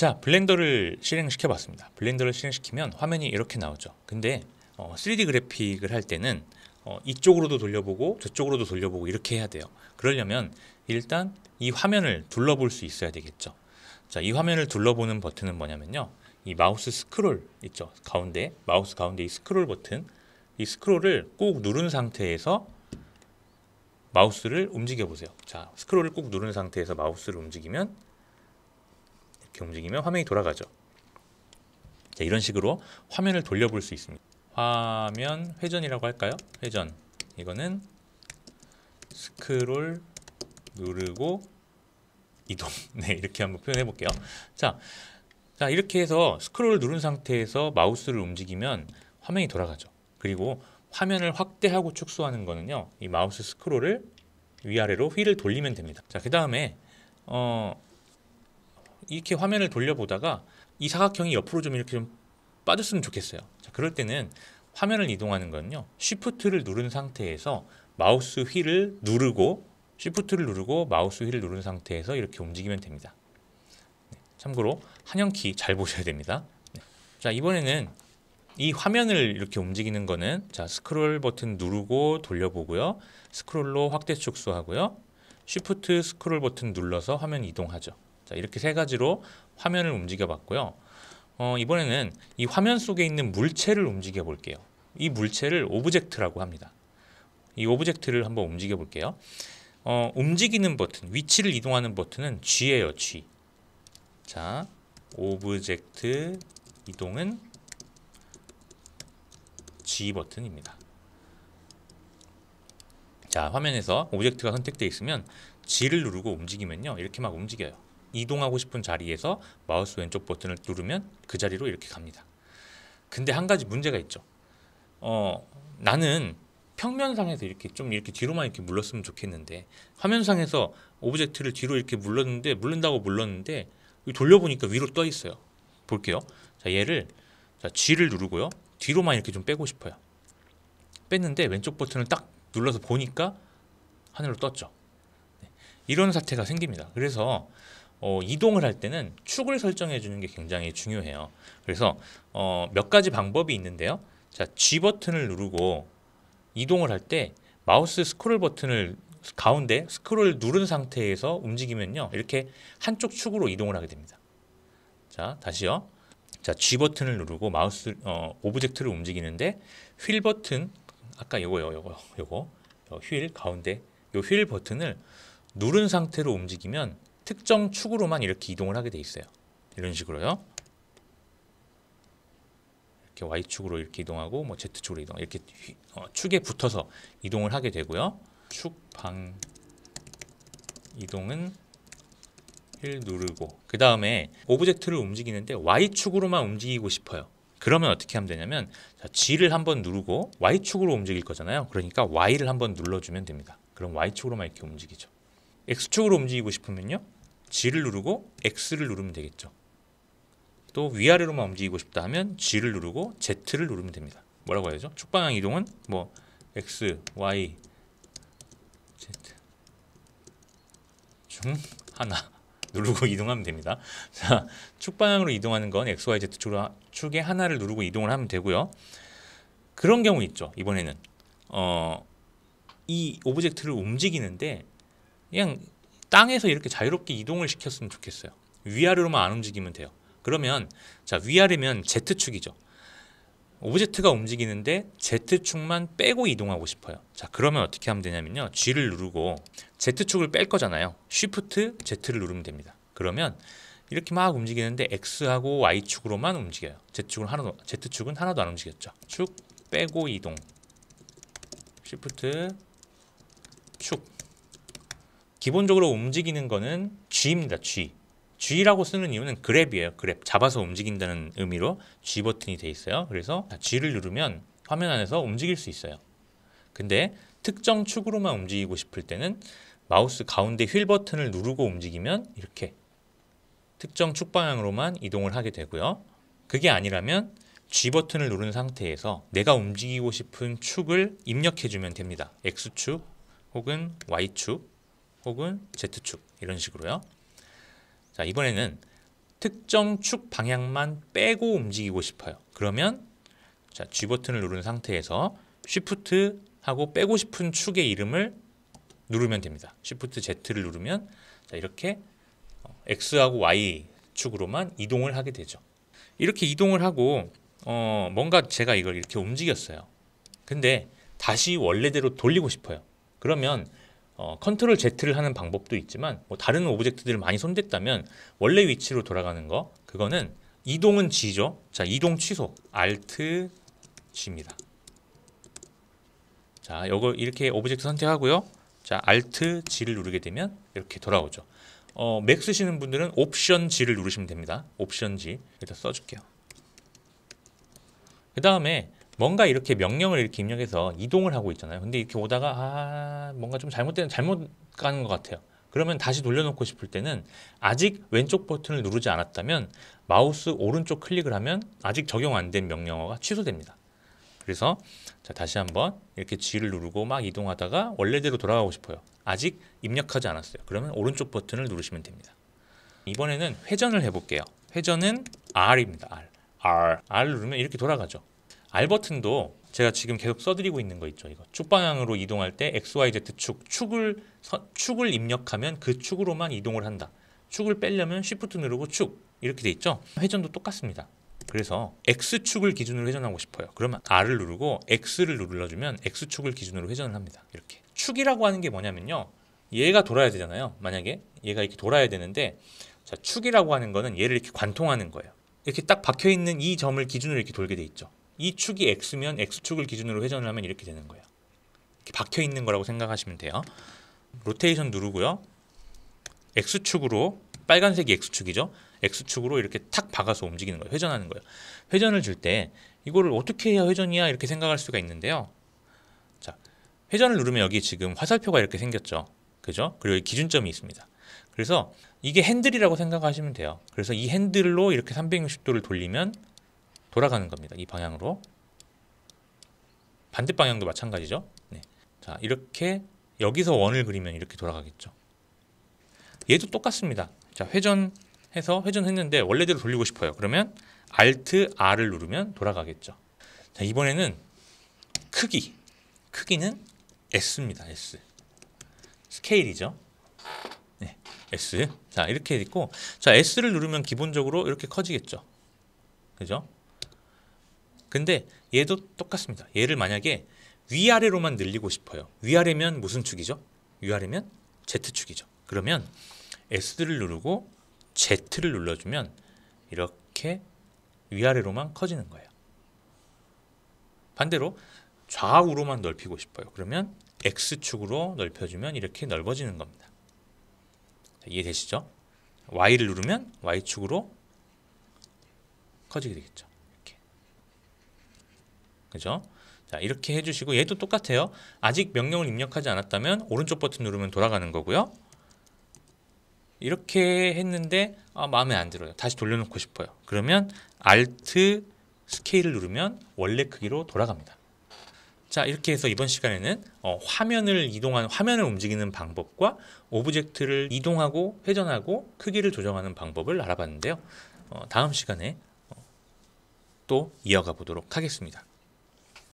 자 블렌더를 실행시켜 봤습니다 블렌더를 실행시키면 화면이 이렇게 나오죠 근데 어, 3D 그래픽을 할 때는 어, 이쪽으로도 돌려보고 저쪽으로도 돌려보고 이렇게 해야 돼요 그러려면 일단 이 화면을 둘러볼 수 있어야 되겠죠 자이 화면을 둘러보는 버튼은 뭐냐면요 이 마우스 스크롤 있죠 가운데 마우스 가운데 이 스크롤 버튼 이 스크롤을 꾹 누른 상태에서 마우스를 움직여 보세요 자 스크롤을 꾹 누른 상태에서 마우스를 움직이면 이렇게 움직이면 화면이 돌아가죠. 자, 이런 식으로 화면을 돌려볼 수 있습니다. 화면 회전이라고 할까요? 회전. 이거는 스크롤 누르고 이동. 네, 이렇게 한번 표현해 볼게요. 자, 자, 이렇게 해서 스크롤을 누른 상태에서 마우스를 움직이면 화면이 돌아가죠. 그리고 화면을 확대하고 축소하는 거는요. 이 마우스 스크롤을 위아래로 휠을 돌리면 됩니다. 자, 그 다음에 어, 이렇게 화면을 돌려보다가 이 사각형이 옆으로 좀 이렇게 좀 빠졌으면 좋겠어요. 자, 그럴 때는 화면을 이동하는 건요. Shift를 누른 상태에서 마우스 휠을 누르고 Shift를 누르고 마우스 휠을 누른 상태에서 이렇게 움직이면 됩니다. 네, 참고로 한영키 잘 보셔야 됩니다. 네. 자 이번에는 이 화면을 이렇게 움직이는 거는 자 스크롤 버튼 누르고 돌려보고요. 스크롤로 확대 축소하고요. Shift 스크롤 버튼 눌러서 화면 이동하죠. 자, 이렇게 세 가지로 화면을 움직여 봤고요. 어, 이번에는 이 화면 속에 있는 물체를 움직여 볼게요. 이 물체를 오브젝트라고 합니다. 이 오브젝트를 한번 움직여 볼게요. 어, 움직이는 버튼, 위치를 이동하는 버튼은 G예요, G. 자, 오브젝트 이동은 G 버튼입니다. 자, 화면에서 오브젝트가 선택되어 있으면 G를 누르고 움직이면요. 이렇게 막 움직여요. 이동하고 싶은 자리에서 마우스 왼쪽 버튼을 누르면 그 자리로 이렇게 갑니다. 근데 한 가지 문제가 있죠. 어, 나는 평면상에서 이렇게 좀 이렇게 뒤로만 이렇게 물렀으면 좋겠는데 화면상에서 오브젝트를 뒤로 이렇게 물렀는데 물른다고 물렀는데 돌려보니까 위로 떠 있어요. 볼게요. 자 얘를 자, G를 누르고요. 뒤로만 이렇게 좀 빼고 싶어요. 뺐는데 왼쪽 버튼을 딱 눌러서 보니까 하늘로 떴죠. 네. 이런 사태가 생깁니다. 그래서 어, 이동을 할 때는 축을 설정해 주는 게 굉장히 중요해요. 그래서 어, 몇 가지 방법이 있는데요. 자, G 버튼을 누르고 이동을 할 때 마우스 스크롤 버튼을 가운데 스크롤 누른 상태에서 움직이면요. 이렇게 한쪽 축으로 이동을 하게 됩니다. 자, 다시요. 자, G 버튼을 누르고 마우스 어, 오브젝트를 움직이는데 휠 버튼 아까 이거요. 이거 요거. 요거 휠 가운데 요 휠 버튼을 누른 상태로 움직이면 특정 축으로만 이렇게 이동을 하게 돼 있어요. 이런 식으로요. 이렇게 Y축으로 이렇게 이동하고 뭐 Z축으로 이동 이렇게 어, 축에 붙어서 이동을 하게 되고요. 축 방 이동은 1 누르고 그 다음에 오브젝트를 움직이는데 Y축으로만 움직이고 싶어요. 그러면 어떻게 하면 되냐면 자, G를 한번 누르고 Y축으로 움직일 거잖아요. 그러니까 Y를 한번 눌러주면 됩니다. 그럼 Y축으로만 이렇게 움직이죠. X축으로 움직이고 싶으면요. G를 누르고 X를 누르면 되겠죠. 또 위아래로만 움직이고 싶다 하면 G를 누르고 Z를 누르면 됩니다. 뭐라고 해야죠? 되 축방향 이동은 뭐 X, Y, Z 중 하나 누르고 이동하면 됩니다. 자, 축방향으로 이동하는 건 X, Y, Z 축의 하나를 누르고 이동을 하면 되고요. 그런 경우 있죠. 이번에는 어, 이 오브젝트를 움직이는데 그냥 땅에서 이렇게 자유롭게 이동을 시켰으면 좋겠어요. 위아래로만 안 움직이면 돼요. 그러면 자 위아래면 Z축이죠. 오브젝트가 움직이는데 Z축만 빼고 이동하고 싶어요. 자 그러면 어떻게 하면 되냐면요. G를 누르고 Z축을 뺄 거잖아요. Shift Z를 누르면 됩니다. 그러면 이렇게 막 움직이는데 X하고 Y축으로만 움직여요. Z축은 하나도, Z축은 하나도 안 움직였죠. 축 빼고 이동. Shift 축 기본적으로 움직이는 거는 G입니다. G. G라고 쓰는 이유는 그랩이에요. 그랩. 잡아서 움직인다는 의미로 G 버튼이 돼 있어요. 그래서 G를 누르면 화면 안에서 움직일 수 있어요. 근데 특정 축으로만 움직이고 싶을 때는 마우스 가운데 휠 버튼을 누르고 움직이면 이렇게 특정 축 방향으로만 이동을 하게 되고요. 그게 아니라면 G 버튼을 누른 상태에서 내가 움직이고 싶은 축을 입력해주면 됩니다. X축 혹은 Y축 혹은 Z축 이런 식으로요. 자 이번에는 특정 축 방향만 빼고 움직이고 싶어요. 그러면 자 G 버튼을 누른 상태에서 Shift 하고 빼고 싶은 축의 이름을 누르면 됩니다. Shift Z를 누르면 자 이렇게 어, X하고 Y 축으로만 이동을 하게 되죠. 이렇게 이동을 하고 어 뭔가 제가 이걸 이렇게 움직였어요. 근데 다시 원래대로 돌리고 싶어요. 그러면 어, 컨트롤 Z를 하는 방법도 있지만 뭐 다른 오브젝트들을 많이 손댔다면 원래 위치로 돌아가는 거 그거는 이동은 G죠. 자 이동 취소 Alt G입니다. 자 이거 이렇게 오브젝트 선택하고요. 자 Alt G를 누르게 되면 이렇게 돌아오죠. 어, 맥 쓰시는 분들은 옵션 G를 누르시면 됩니다. 옵션 G 일단 써줄게요. 그 다음에 뭔가 이렇게 명령을 이렇게 입력해서 이동을 하고 있잖아요. 근데 이렇게 오다가 아 뭔가 좀 잘못된 잘못 가는 것 같아요. 그러면 다시 돌려놓고 싶을 때는 아직 왼쪽 버튼을 누르지 않았다면 마우스 오른쪽 클릭을 하면 아직 적용 안 된 명령어가 취소됩니다. 그래서 자, 다시 한번 이렇게 G를 누르고 막 이동하다가 원래대로 돌아가고 싶어요. 아직 입력하지 않았어요. 그러면 오른쪽 버튼을 누르시면 됩니다. 이번에는 회전을 해볼게요. 회전은 R입니다. R. R. R 누르면 이렇게 돌아가죠. 알 버튼도 제가 지금 계속 써드리고 있는 거 있죠. 이거 축 방향으로 이동할 때 XYZ 축, 축을 서, 축을 입력하면 그 축으로만 이동을 한다. 축을 빼려면 s h i 누르고 축 이렇게 돼 있죠. 회전도 똑같습니다. 그래서 X축을 기준으로 회전하고 싶어요. 그러면 R을 누르고 X를 눌러주면 X축을 기준으로 회전을 합니다. 이렇게 축이라고 하는 게 뭐냐면요. 얘가 돌아야 되잖아요. 만약에 얘가 이렇게 돌아야 되는데 자, 축이라고 하는 거는 얘를 이렇게 관통하는 거예요. 이렇게 딱 박혀있는 이 점을 기준으로 이렇게 돌게 돼 있죠. 이 축이 x면 x축을 기준으로 회전을 하면 이렇게 되는 거예요. 이렇게 박혀 있는 거라고 생각하시면 돼요. 로테이션 누르고요. x축으로 빨간색이 x축이죠. x축으로 이렇게 탁 박아서 움직이는 거예요. 회전하는 거예요. 회전을 줄 때 이거를 어떻게 해야 회전이야 이렇게 생각할 수가 있는데요. 자, 회전을 누르면 여기 지금 화살표가 이렇게 생겼죠. 그죠? 그리고 여기 기준점이 있습니다. 그래서 이게 핸들이라고 생각하시면 돼요. 그래서 이 핸들로 이렇게 360도를 돌리면 돌아가는 겁니다. 이 방향으로. 반대 방향도 마찬가지죠. 네. 자, 이렇게 여기서 원을 그리면 이렇게 돌아가겠죠. 얘도 똑같습니다. 자, 회전해서 회전했는데 원래대로 돌리고 싶어요. 그러면 Alt R을 누르면 돌아가겠죠. 자, 이번에는 크기. 크기는 S입니다. S. 스케일이죠. 네, S. 자, 이렇게 있고 자, S를 누르면 기본적으로 이렇게 커지겠죠. 그죠? 근데 얘도 똑같습니다. 얘를 만약에 위아래로만 늘리고 싶어요. 위아래면 무슨 축이죠? 위아래면 Z축이죠. 그러면 S를 누르고 Z를 눌러주면 이렇게 위아래로만 커지는 거예요. 반대로 좌우로만 넓히고 싶어요. 그러면 X축으로 넓혀주면 이렇게 넓어지는 겁니다. 이해되시죠? Y를 누르면 Y축으로 커지게 되겠죠. 그죠? 자 이렇게 해주시고 얘도 똑같아요. 아직 명령을 입력하지 않았다면 오른쪽 버튼 누르면 돌아가는 거고요. 이렇게 했는데 아, 마음에 안 들어요. 다시 돌려놓고 싶어요. 그러면 Alt 스케일을 누르면 원래 크기로 돌아갑니다. 자 이렇게 해서 이번 시간에는 어, 화면을 이동한 화면을 움직이는 방법과 오브젝트를 이동하고 회전하고 크기를 조정하는 방법을 알아봤는데요. 어, 다음 시간에 어, 또 이어가 보도록 하겠습니다.